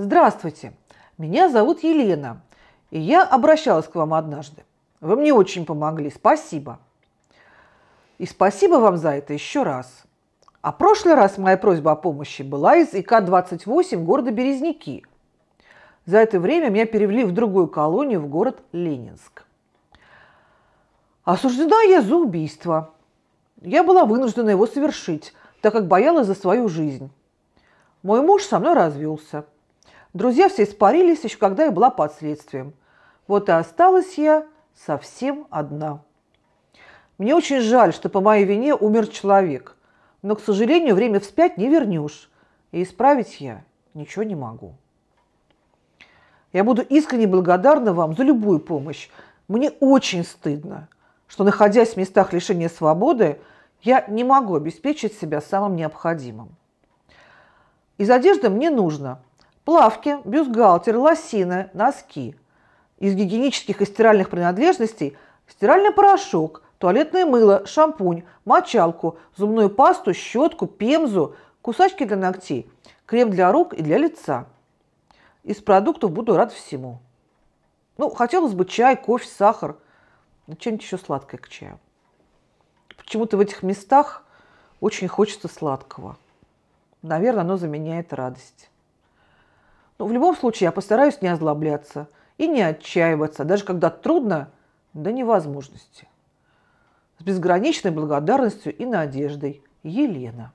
Здравствуйте, меня зовут Елена, и я обращалась к вам однажды. Вы мне очень помогли, спасибо. И спасибо вам за это еще раз. А прошлый раз моя просьба о помощи была из ИК-28 города Березники. За это время меня перевели в другую колонию в город Ленинск. Осуждена я за убийство. Я была вынуждена его совершить, так как боялась за свою жизнь. Мой муж со мной развелся – Друзья все испарились, еще когда я была под следствием. Вот и осталась я совсем одна. Мне очень жаль, что по моей вине умер человек. Но, к сожалению, время вспять не вернешь. И исправить я ничего не могу. Я буду искренне благодарна вам за любую помощь. Мне очень стыдно, что, находясь в местах лишения свободы, я не могу обеспечить себя самым необходимым. Из одежды мне нужно Плавки, бюстгальтер, лосины, носки. Из гигиенических и стиральных принадлежностей стиральный порошок, туалетное мыло, шампунь, мочалку, зубную пасту, щетку, пемзу, кусачки для ногтей, крем для рук и для лица. Из продуктов буду рад всему. Ну, хотелось бы чай, кофе, сахар, ну, что-нибудь еще сладкое к чаю. Почему-то в этих местах очень хочется сладкого. Наверное, оно заменяет радость. Но ну, в любом случае я постараюсь не озлобляться и не отчаиваться, даже когда трудно до невозможности. С безграничной благодарностью и надеждой. Елена.